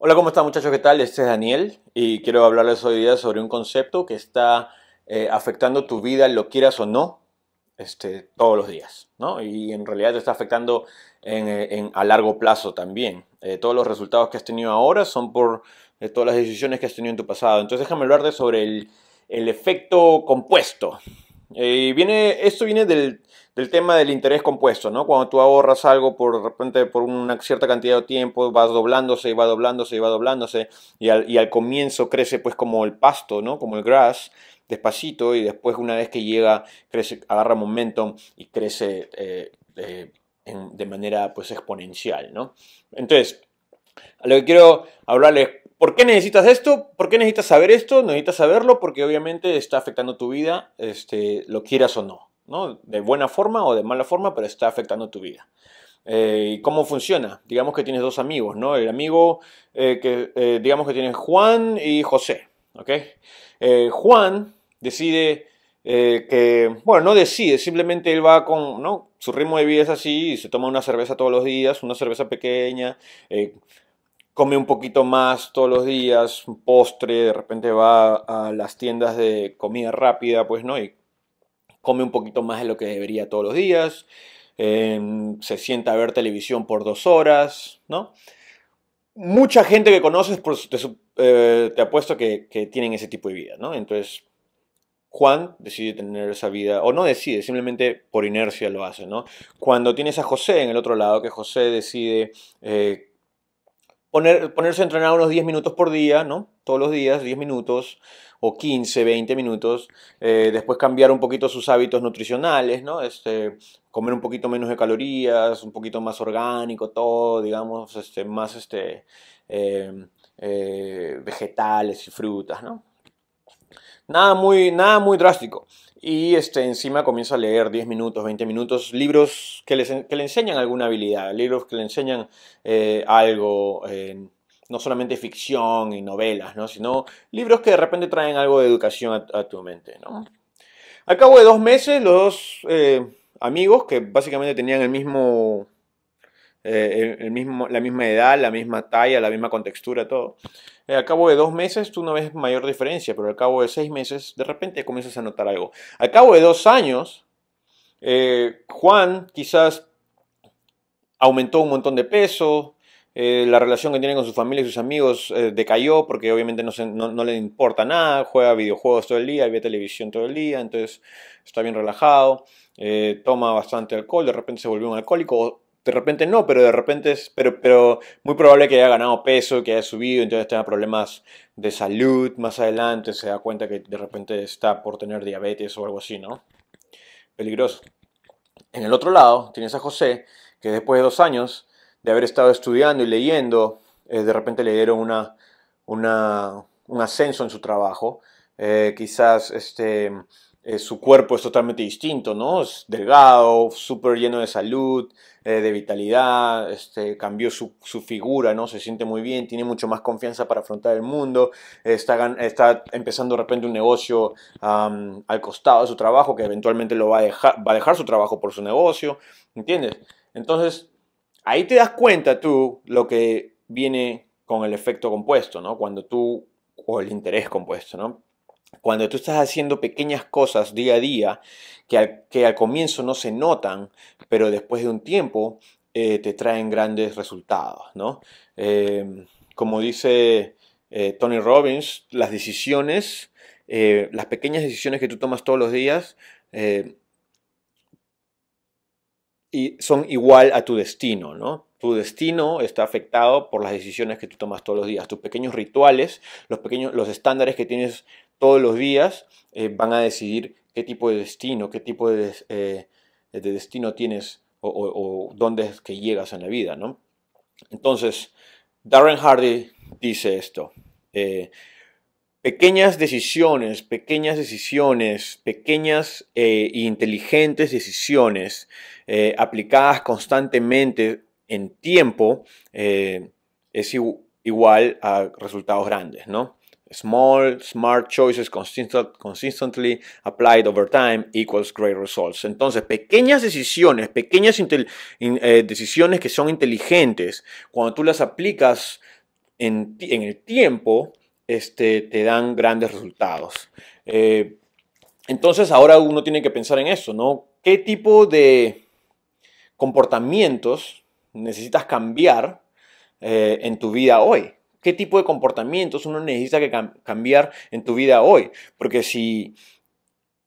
Hola, ¿cómo están muchachos? ¿Qué tal? Este es Daniel y quiero hablarles hoy día sobre un concepto que está eh, afectando tu vida, lo quieras o no, este, todos los días, ¿no? Y en realidad te está afectando eh, a largo plazo también. Eh, todos los resultados que has tenido ahora son por todas las decisiones que has tenido en tu pasado. Entonces déjame hablarte sobre el, el efecto compuesto. Y eh, viene, esto viene del, tema del interés compuesto, ¿no? Cuando tú ahorras algo por repente por una cierta cantidad de tiempo, vas doblándose y va doblándose y va doblándose, y al, y al comienzo crece pues como el pasto, ¿no? Como el grass, despacito, y después una vez que llega, agarra momentum y crece eh, eh, de manera pues exponencial, ¿no? Entonces, a lo que quiero hablarles ¿Por qué necesitas esto? ¿Por qué necesitas saber esto? Necesitas saberlo porque obviamente está afectando tu vida, este, lo quieras o no, no, de buena forma o de mala forma, pero está afectando tu vida. Eh, ¿Y cómo funciona? Digamos que tienes dos amigos, ¿no? El amigo eh, que, eh, digamos que tienes Juan y José, ¿ok? Juan decide que, bueno, no decide, simplemente él va con, Su ritmo de vida es así, y se toma una cerveza todos los días, una cerveza pequeña come un poquito más todos los días, un postre, de repente va a las tiendas de comida rápida, pues no, y come un poquito más de lo que debería todos los días, em, se sienta a ver televisión por dos horas, ¿no? Mucha gente que conoces, eh, te, apuesto que, tienen ese tipo de vida, ¿no? Entonces, Juan decide tener esa vida, o no decide, simplemente por inercia lo hace, ¿no? Cuando tienes a José en el otro lado, que José decide eh, ponerse a entrenar unos 10 minutos por día, ¿no? Todos los días, 10 minutos o 15, 20 minutos. Eh, después cambiar un poquito sus hábitos nutricionales, ¿no? Este, comer un poquito menos de calorías, un poquito más orgánico, todo, digamos, este, más este, eh, eh, vegetales y frutas, ¿no? Nada muy, muy drástico. Y este, encima comienza a leer 10 minutos, 20 minutos, libros que, le enseñan alguna habilidad, libros que le enseñan eh, algo, eh, no solamente ficción y novelas, sino libros que de repente traen algo de educación a, tu mente. ¿no? Al cabo de dos meses, los dos eh, amigos, que básicamente tenían el mismo, mismo, la misma edad, la misma talla, la misma contextura, todo, eh, al cabo de dos meses tú no ves mayor diferencia, pero al cabo de seis meses de repente comienzas a notar algo. Al cabo de dos años, eh, Juan quizás aumentó un montón de peso, eh, la relación que tiene con su familia y sus amigos decayó porque obviamente no, le importa nada, juega videojuegos todo el día, ve televisión todo el día, entonces está bien relajado, toma bastante alcohol, de repente se volvió un alcohólico de repente no, pero de repente es, pero, pero muy probable que haya ganado peso, que haya subido, entonces tenga problemas de salud más adelante, se da cuenta que de repente está por tener diabetes o algo así, ¿no? Peligroso. En el otro lado tienes a José, que después de dos años de haber estado estudiando y leyendo, eh, de repente le dieron una, una, un ascenso en su trabajo, eh, quizás este, eh, su cuerpo es totalmente distinto, ¿no? Es delgado, súper lleno de salud, eh, de vitalidad, este, cambió su, figura, ¿no? Se siente muy bien, tiene mucho más confianza para afrontar el mundo, está, está empezando de repente un negocio al costado de su trabajo, que eventualmente lo va a, dejar, va a dejar su trabajo por su negocio, ¿entiendes? Entonces, ahí te das cuenta tú lo que viene con el efecto compuesto, ¿no? Cuando tú, o el interés compuesto, ¿no? cuando tú estás haciendo pequeñas cosas día a día que al, que al comienzo no se notan, pero después de un tiempo eh, te traen grandes resultados, ¿no? Eh, como dice eh, Tony Robbins, las decisiones, las pequeñas decisiones que tú tomas todos los días, y son igual a tu destino, ¿no? Tu destino está afectado por las decisiones que tú tomas todos los días, tus pequeños rituales, los pequeños los estándares que tienes todos los días eh, van a decidir qué tipo de destino, qué tipo de, eh, destino tienes o, dónde es que llegas en la vida, ¿no? Entonces, Darren Hardy dice esto. Eh, pequeñas decisiones, pequeñas decisiones, pequeñas e inteligentes decisiones aplicadas constantemente en tiempo es igual a resultados grandes, ¿no? Small, smart choices consistently applied over time equals great results. Entonces, pequeñas decisiones, pequeñas eh, decisiones que son inteligentes, cuando tú las aplicas en, el tiempo, este, te dan grandes resultados. Eh, entonces, ahora uno tiene que pensar en eso, ¿no? ¿Qué tipo de comportamientos necesitas cambiar eh, en tu vida hoy? ¿Qué tipo de comportamientos uno necesita que cambiar en tu vida hoy? Porque si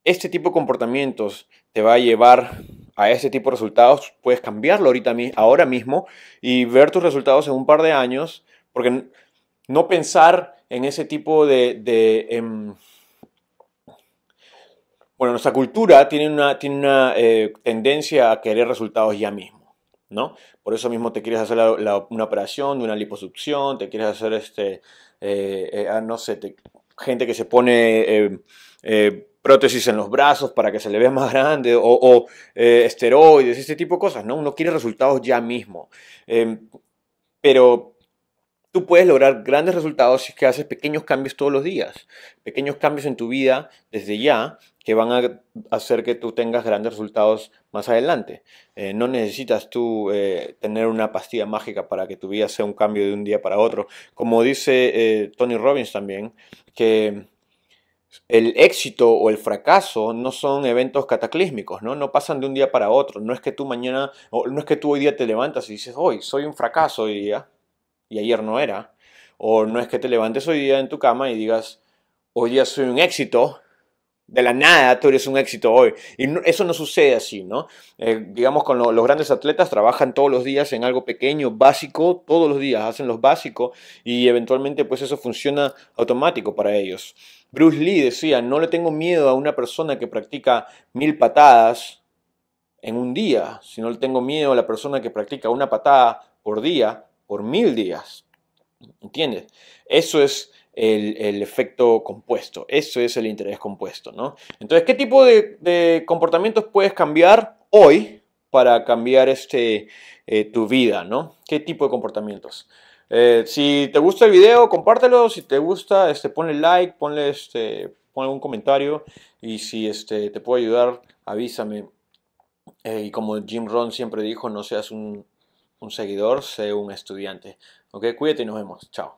este tipo de comportamientos te va a llevar a ese tipo de resultados, puedes cambiarlo ahorita, ahora mismo y ver tus resultados en un par de años, porque no pensar en ese tipo de... Em, bueno, nuestra cultura tiene una, tiene una eh, tendencia a querer resultados ya mismo. ¿no? Por eso mismo te quieres hacer una operación de una liposucción, te quieres hacer este, eh, eh, ah, no sé, gente que se pone eh, prótesis en los brazos para que se le vea más grande, o, esteroides, este tipo de cosas, ¿no? Uno quiere resultados ya mismo. Em, pero Tú puedes lograr grandes resultados si es que haces pequeños cambios todos los días, pequeños cambios en tu vida desde ya que van a hacer que tú tengas grandes resultados más adelante. Eh, no necesitas tú eh, tener una pastilla mágica para que tu vida sea un cambio de un día para otro. Como dice eh, Tony Robbins también, que el éxito o el fracaso no son eventos cataclísmicos, ¿no? No pasan de un día para otro. No es que tú mañana, no es que tú hoy día te levantas y dices, hoy soy un fracaso hoy día y ayer no era. O no es que te levantes hoy día en tu cama y digas, hoy día soy un éxito, de la nada tú eres un éxito hoy. Y eso no sucede así, ¿no? Eh, digamos, con los grandes atletas trabajan todos los días en algo pequeño, básico, todos los días hacen los básicos y eventualmente pues eso funciona automático para ellos. Bruce Lee decía, no le tengo miedo a una persona que practica mil patadas en un día, sino le tengo miedo a la persona que practica una patada por día por mil días. ¿Entiendes? Eso es el, efecto compuesto, eso es el interés compuesto, ¿no? Entonces, ¿qué tipo de, comportamientos puedes cambiar hoy para cambiar este, eh, tu vida, ¿no? ¿Qué tipo de comportamientos? Eh, si te gusta el video, compártelo. Si te gusta, este, ponle like, ponle, este, pon un comentario. Y si este, te puedo ayudar, avísame. Eh, y como Jim Ron siempre dijo, no seas un un seguidor, sé un estudiante. Ok, cuídate y nos vemos. Chao.